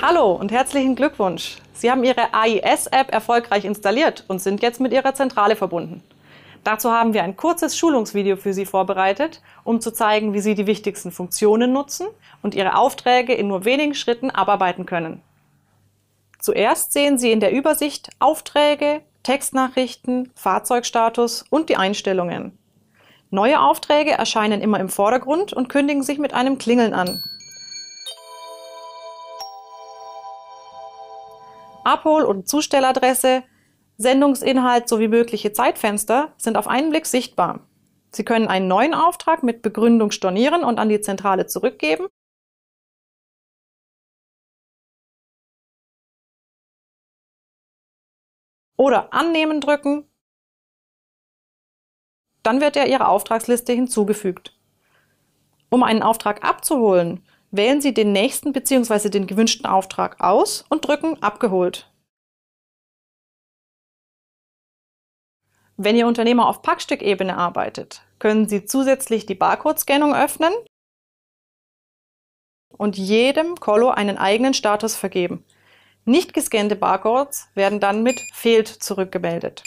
Hallo und herzlichen Glückwunsch. Sie haben Ihre AIS-App erfolgreich installiert und sind jetzt mit Ihrer Zentrale verbunden. Dazu haben wir ein kurzes Schulungsvideo für Sie vorbereitet, um zu zeigen, wie Sie die wichtigsten Funktionen nutzen und Ihre Aufträge in nur wenigen Schritten abarbeiten können. Zuerst sehen Sie in der Übersicht Aufträge, Textnachrichten, Fahrzeugstatus und die Einstellungen. Neue Aufträge erscheinen immer im Vordergrund und kündigen sich mit einem Klingeln an. Abhol- und Zustelladresse, Sendungsinhalt sowie mögliche Zeitfenster sind auf einen Blick sichtbar. Sie können einen neuen Auftrag mit Begründung stornieren und an die Zentrale zurückgeben. Oder Annehmen drücken. Dann wird er Ihrer Auftragsliste hinzugefügt. Um einen Auftrag abzuholen, Wählen Sie den nächsten bzw. den gewünschten Auftrag aus und drücken Abgeholt. Wenn Ihr Unternehmer auf Packstückebene arbeitet, können Sie zusätzlich die Barcode-Scannung öffnen und jedem Kollo einen eigenen Status vergeben. Nicht gescannte Barcodes werden dann mit fehlt zurückgemeldet.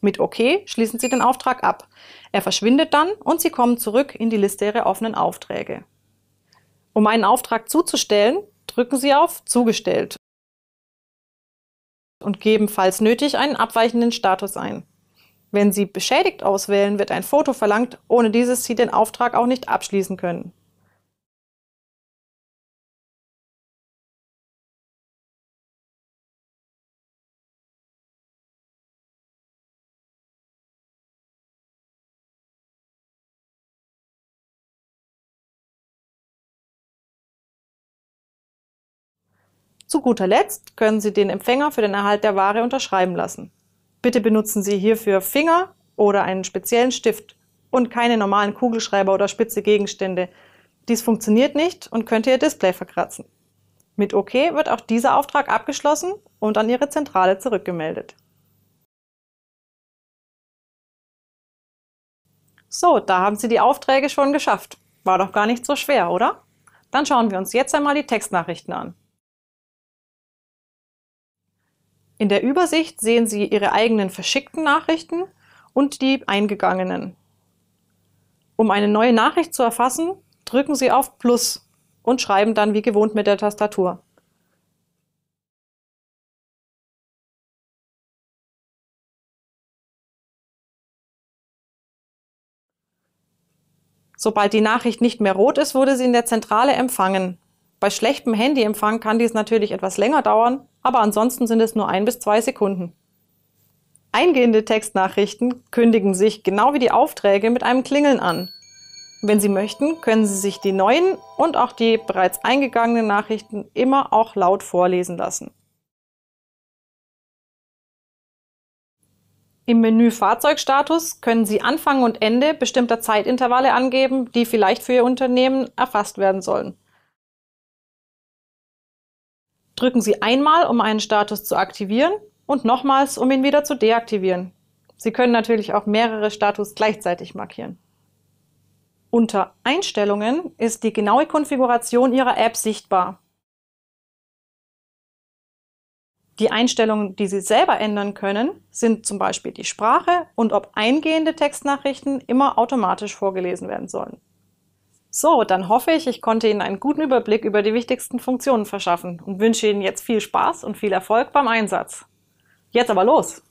Mit OK schließen Sie den Auftrag ab. Er verschwindet dann und Sie kommen zurück in die Liste Ihrer offenen Aufträge. Um einen Auftrag zuzustellen, drücken Sie auf Zugestellt und geben, falls nötig, einen abweichenden Status ein. Wenn Sie Beschädigt auswählen, wird ein Foto verlangt, ohne dieses Sie den Auftrag auch nicht abschließen können. Zu guter Letzt können Sie den Empfänger für den Erhalt der Ware unterschreiben lassen. Bitte benutzen Sie hierfür Finger oder einen speziellen Stift und keine normalen Kugelschreiber oder spitze Gegenstände. Dies funktioniert nicht und könnte Ihr Display verkratzen. Mit OK wird auch dieser Auftrag abgeschlossen und an Ihre Zentrale zurückgemeldet. So, da haben Sie die Aufträge schon geschafft. War doch gar nicht so schwer, oder? Dann schauen wir uns jetzt einmal die Textnachrichten an. In der Übersicht sehen Sie Ihre eigenen verschickten Nachrichten und die eingegangenen. Um eine neue Nachricht zu erfassen, drücken Sie auf Plus und schreiben dann wie gewohnt mit der Tastatur. Sobald die Nachricht nicht mehr rot ist, wurde sie in der Zentrale empfangen. Bei schlechtem Handyempfang kann dies natürlich etwas länger dauern, aber ansonsten sind es nur ein bis zwei Sekunden. Eingehende Textnachrichten kündigen sich genau wie die Aufträge mit einem Klingeln an. Wenn Sie möchten, können Sie sich die neuen und auch die bereits eingegangenen Nachrichten immer auch laut vorlesen lassen. Im Menü Fahrzeugstatus können Sie Anfang und Ende bestimmter Zeitintervalle angeben, die vielleicht für Ihr Unternehmen erfasst werden sollen. Drücken Sie einmal, um einen Status zu aktivieren und nochmals, um ihn wieder zu deaktivieren. Sie können natürlich auch mehrere Status gleichzeitig markieren. Unter Einstellungen ist die genaue Konfiguration Ihrer App sichtbar. Die Einstellungen, die Sie selber ändern können, sind zum Beispiel die Sprache und ob eingehende Textnachrichten immer automatisch vorgelesen werden sollen. So, dann hoffe ich, ich konnte Ihnen einen guten Überblick über die wichtigsten Funktionen verschaffen und wünsche Ihnen jetzt viel Spaß und viel Erfolg beim Einsatz. Jetzt aber los!